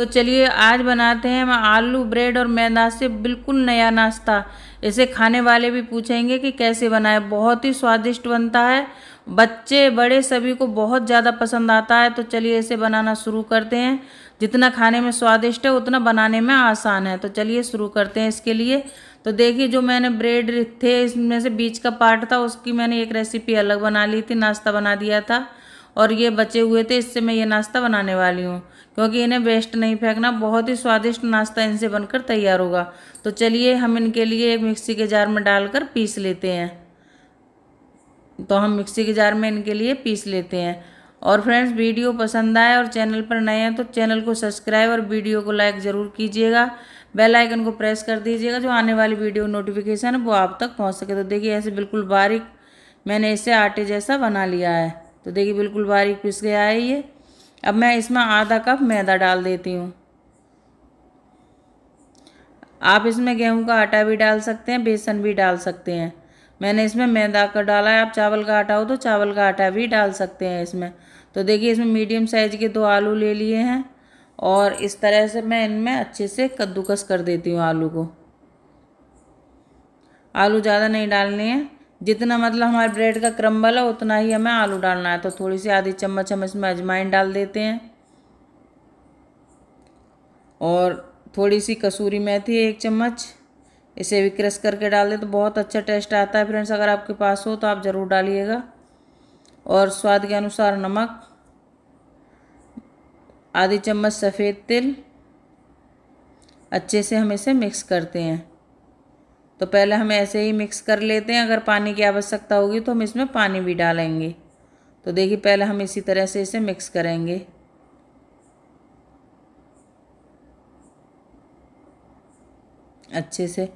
तो चलिए आज बनाते हैं हम आलू ब्रेड और मैदा से बिल्कुल नया नाश्ता इसे खाने वाले भी पूछेंगे कि कैसे बनाए बहुत ही स्वादिष्ट बनता है बच्चे बड़े सभी को बहुत ज़्यादा पसंद आता है तो चलिए इसे बनाना शुरू करते हैं जितना खाने में स्वादिष्ट है उतना बनाने में आसान है तो चलिए शुरू करते हैं इसके लिए तो देखिए जो मैंने ब्रेड थे इसमें से बीच का पार्ट था उसकी मैंने एक रेसिपी अलग बना ली थी नाश्ता बना दिया था और ये बचे हुए थे इससे मैं ये नाश्ता बनाने वाली हूँ क्योंकि इन्हें वेस्ट नहीं फेंकना बहुत ही स्वादिष्ट नाश्ता इनसे बनकर तैयार होगा तो चलिए हम इनके लिए मिक्सी के जार में डालकर पीस लेते हैं तो हम मिक्सी के जार में इनके लिए पीस लेते हैं और फ्रेंड्स वीडियो पसंद आए और चैनल पर नए हैं तो चैनल को सब्सक्राइब और वीडियो को लाइक ज़रूर कीजिएगा बेल आइकन को प्रेस कर दीजिएगा जो आने वाली वीडियो नोटिफिकेशन है वो आप तक पहुंच सके तो देखिए ऐसे बिल्कुल बारीक मैंने इसे आटे जैसा बना लिया है तो देखिए बिल्कुल बारीक पिस गया है ये अब मैं इसमें आधा कप मैदा डाल देती हूँ आप इसमें गेहूं का आटा भी डाल सकते हैं बेसन भी डाल सकते हैं मैंने इसमें मैदा का डाला है आप चावल का आटा हो तो चावल का आटा भी डाल सकते हैं इसमें तो देखिए इसमें मीडियम साइज़ के दो आलू ले लिए हैं और इस तरह से मैं इनमें अच्छे से कद्दूकस कर देती हूँ आलू को आलू ज़्यादा नहीं डालने हैं जितना मतलब हमारे ब्रेड का क्रम्बल है उतना ही हमें आलू डालना है तो थोड़ी सी आधी चम्मच हम इसमें अजमाइन डाल देते हैं और थोड़ी सी कसूरी मेथी एक चम्मच इसे भी क्रश करके डाल दें तो बहुत अच्छा टेस्ट आता है फ्रेंड्स अगर आपके पास हो तो आप ज़रूर डालिएगा और स्वाद के अनुसार नमक आधी चम्मच सफ़ेद तिल अच्छे से हम इसे मिक्स करते हैं तो पहले हम ऐसे ही मिक्स कर लेते हैं अगर पानी की आवश्यकता होगी तो हम इसमें पानी भी डालेंगे तो देखिए पहले हम इसी तरह से इसे मिक्स करेंगे अच्छे से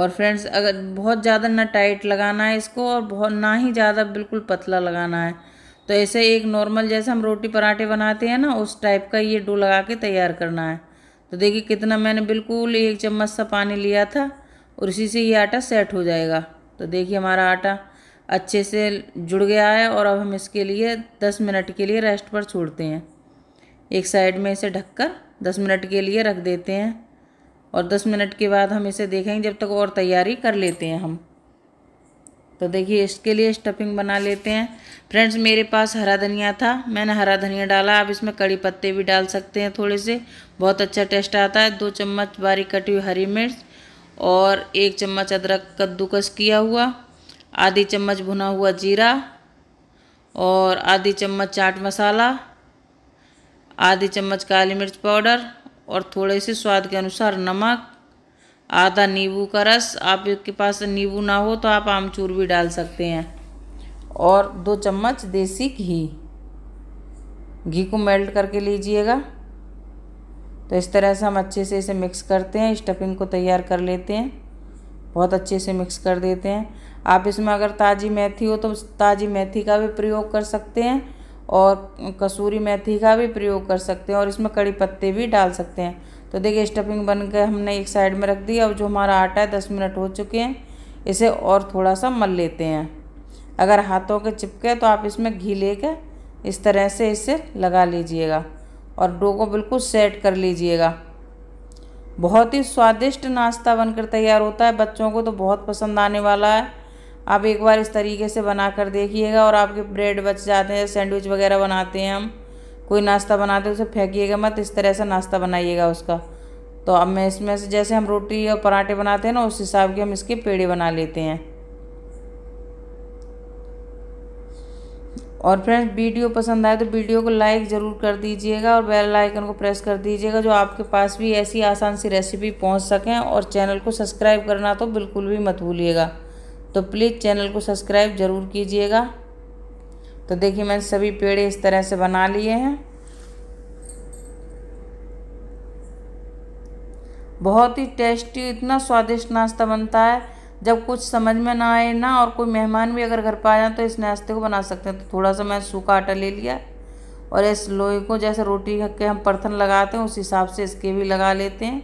और फ्रेंड्स अगर बहुत ज़्यादा ना टाइट लगाना है इसको और बहुत ना ही ज़्यादा बिल्कुल पतला लगाना है तो ऐसे एक नॉर्मल जैसे हम रोटी पराठे बनाते हैं ना उस टाइप का ये डो लगा के तैयार करना है तो देखिए कितना मैंने बिल्कुल एक चम्मच सा पानी लिया था और इसी से ये आटा सेट हो जाएगा तो देखिए हमारा आटा अच्छे से जुड़ गया है और अब हम इसके लिए दस मिनट के लिए रेस्ट पर छोड़ते हैं एक साइड में इसे ढककर दस मिनट के लिए रख देते हैं और दस मिनट के बाद हम इसे देखेंगे जब तक और तैयारी कर लेते हैं हम तो देखिए इसके लिए स्टफिंग बना लेते हैं फ्रेंड्स मेरे पास हरा धनिया था मैंने हरा धनिया डाला आप इसमें कड़ी पत्ते भी डाल सकते हैं थोड़े से बहुत अच्छा टेस्ट आता है दो चम्मच बारीक कटी हुई हरी मिर्च और एक चम्मच अदरक कद्दूकस किया हुआ आधी चम्मच भुना हुआ जीरा और आधी चम्मच चाट मसाला आधी चम्मच काली मिर्च पाउडर और थोड़े से स्वाद के अनुसार नमक आधा नींबू का रस आपके पास नींबू ना हो तो आप आमचूर भी डाल सकते हैं और दो चम्मच देसी घी घी को मेल्ट करके लीजिएगा तो इस तरह से हम अच्छे से इसे मिक्स करते हैं स्टफिंग को तैयार कर लेते हैं बहुत अच्छे से मिक्स कर देते हैं आप इसमें अगर ताज़ी मेथी हो तो ताज़ी मेथी का भी प्रयोग कर सकते हैं और कसूरी मेथी का भी प्रयोग कर सकते हैं और इसमें कड़ी पत्ते भी डाल सकते हैं तो देखिए स्टफिंग बन के हमने एक साइड में रख दी अब जो हमारा आटा है दस मिनट हो चुके हैं इसे और थोड़ा सा मल लेते हैं अगर हाथों के चिपके तो आप इसमें घी लेकर इस तरह से इसे लगा लीजिएगा और डो को बिल्कुल सेट कर लीजिएगा बहुत ही स्वादिष्ट नाश्ता बनकर तैयार होता है बच्चों को तो बहुत पसंद आने वाला है आप एक बार इस तरीके से बना कर देखिएगा और आपके ब्रेड बच जाते हैं सैंडविच वगैरह बनाते हैं हम कोई नाश्ता बनाते हैं उसे फेंकिएगा मत इस तरह से नाश्ता बनाइएगा उसका तो अब मैं इसमें से जैसे हम रोटी और पराठे बनाते हैं ना उस हिसाब के हम इसके पेड़े बना लेते हैं और फ्रेंड्स वीडियो पसंद आए तो वीडियो को लाइक ज़रूर कर दीजिएगा और बेल आइकन को प्रेस कर दीजिएगा जो आपके पास भी ऐसी आसान सी रेसिपी पहुंच सकें और चैनल को सब्सक्राइब करना तो बिल्कुल भी मत भूलिएगा तो प्लीज़ चैनल को सब्सक्राइब ज़रूर कीजिएगा तो देखिए मैंने सभी पेड़े इस तरह से बना लिए हैं बहुत ही टेस्टी इतना स्वादिष्ट नाश्ता बनता है जब कुछ समझ में ना आए ना और कोई मेहमान भी अगर घर पर आ जाए तो इस नाश्ते को बना सकते हैं तो थोड़ा सा मैं सूखा आटा ले लिया और इस लोहे को जैसे रोटी के हम परथन लगाते हैं उस हिसाब से इसके भी लगा लेते हैं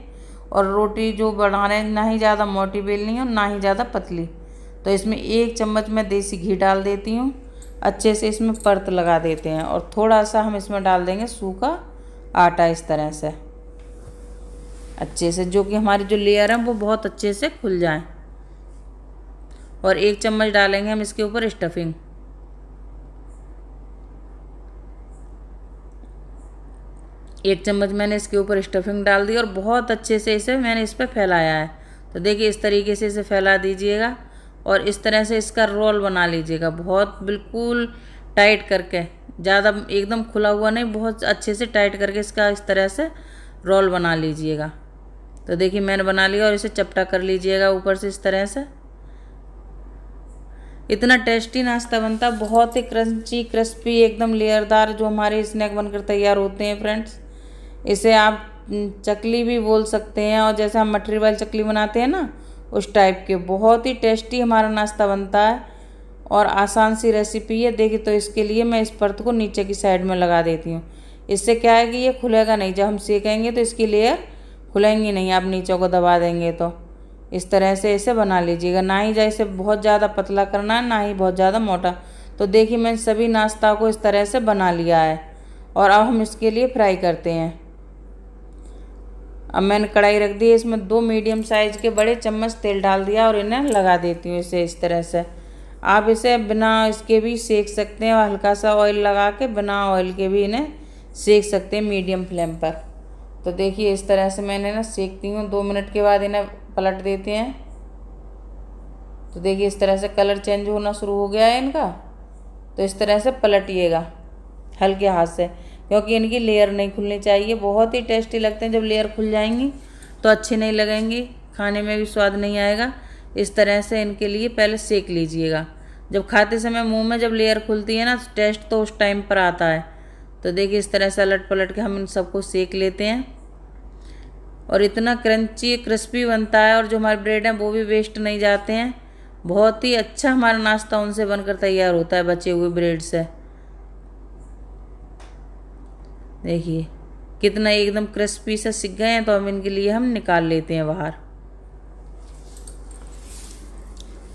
और रोटी जो बना हैं ना ही ज़्यादा मोटी बेलनी है और ना ही ज़्यादा पतली तो इसमें एक चम्मच मैं देसी घी डाल देती हूँ अच्छे से इसमें परत लगा देते हैं और थोड़ा सा हम इसमें डाल देंगे सूखा आटा इस तरह से अच्छे से जो कि हमारी जो लेयर है वो बहुत अच्छे से खुल जाएँ और एक चम्मच डालेंगे हम इसके ऊपर स्टफिंग एक चम्मच मैंने इसके ऊपर स्टफिंग डाल दी और बहुत अच्छे से इसे मैंने इस पर फैलाया है तो देखिए इस तरीके से इसे फैला दीजिएगा और इस तरह से इसका रोल बना लीजिएगा बहुत बिल्कुल टाइट करके ज़्यादा एकदम खुला हुआ नहीं बहुत अच्छे से टाइट करके इसका इस तरह से रोल बना लीजिएगा तो देखिए मैंने बना लिया और इसे चपटा कर लीजिएगा ऊपर से इस तरह से इतना टेस्टी नाश्ता बनता है बहुत ही क्रंची क्रिस्पी एकदम लेयरदार जो हमारे स्नैक बनकर तैयार होते हैं फ्रेंड्स इसे आप चकली भी बोल सकते हैं और जैसे हम मटरी वाली चकली बनाते हैं ना उस टाइप के बहुत ही टेस्टी हमारा नाश्ता बनता है और आसान सी रेसिपी है देखिए तो इसके लिए मैं इस परत को नीचे की साइड में लगा देती हूँ इससे क्या है कि ये खुलेगा नहीं जब हम सेकेंगे तो इसकी लेयर खुलेंगी नहीं आप नीचे को दबा देंगे तो इस तरह से इसे बना लीजिएगा ना ही जैसे बहुत ज़्यादा पतला करना है ना ही बहुत ज़्यादा मोटा तो देखिए मैंने सभी नाश्ता को इस तरह से बना लिया है और अब हम इसके लिए फ्राई करते हैं अब मैंने कढ़ाई रख दी इसमें दो मीडियम साइज़ के बड़े चम्मच तेल डाल दिया और इन्हें लगा देती हूँ इसे इस तरह से आप इसे बिना इसके भी सेक सकते हैं और हल्का सा ऑयल लगा के बिना ऑयल के भी इन्हें सेक सकते हैं मीडियम फ्लेम पर तो देखिए इस तरह से मैंने ना सेकती हूँ दो मिनट के बाद इन्हें पलट देते हैं तो देखिए इस तरह से कलर चेंज होना शुरू हो गया है इनका तो इस तरह से पलटिएगा हल्के हाथ से क्योंकि इनकी लेयर नहीं खुलनी चाहिए बहुत ही टेस्टी लगते हैं जब लेयर खुल जाएंगी तो अच्छी नहीं लगेंगी खाने में भी स्वाद नहीं आएगा इस तरह से इनके लिए पहले सेक लीजिएगा जब खाते समय मुंह में जब लेयर खुलती है ना टेस्ट तो, तो उस टाइम पर आता है तो देखिए इस तरह से अलट पलट के हम इन सबको सेक लेते हैं और इतना क्रंची क्रिस्पी बनता है और जो हमारे ब्रेड हैं वो भी वेस्ट नहीं जाते हैं बहुत ही अच्छा हमारा नाश्ता उनसे बनकर तैयार होता है बचे हुए ब्रेड से देखिए कितना एकदम क्रिस्पी से सीख गए हैं तो हम इनके लिए हम निकाल लेते हैं बाहर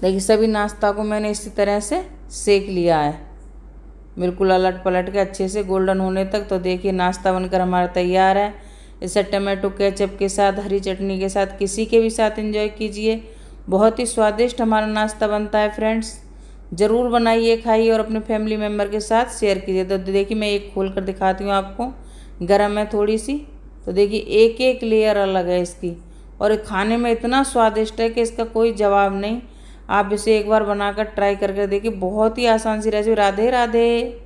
देखिए सभी नाश्ता को मैंने इसी तरह से सेक लिया है बिल्कुल अलट पलट के अच्छे से गोल्डन होने तक तो देखिए नाश्ता बनकर हमारा तैयार है इसे टमाटो केचप के साथ हरी चटनी के साथ किसी के भी साथ इंजॉय कीजिए बहुत ही स्वादिष्ट हमारा नाश्ता बनता है फ्रेंड्स ज़रूर बनाइए खाइए और अपने फैमिली मेम्बर के साथ शेयर कीजिए तो देखिए मैं एक खोल कर दिखाती हूँ आपको गर्म है थोड़ी सी तो देखिए एक एक लेयर अलग है इसकी और खाने में इतना स्वादिष्ट है कि इसका कोई जवाब नहीं आप इसे एक बार बनाकर ट्राई करके देखिए बहुत ही आसान सी रेसिपी राधे राधे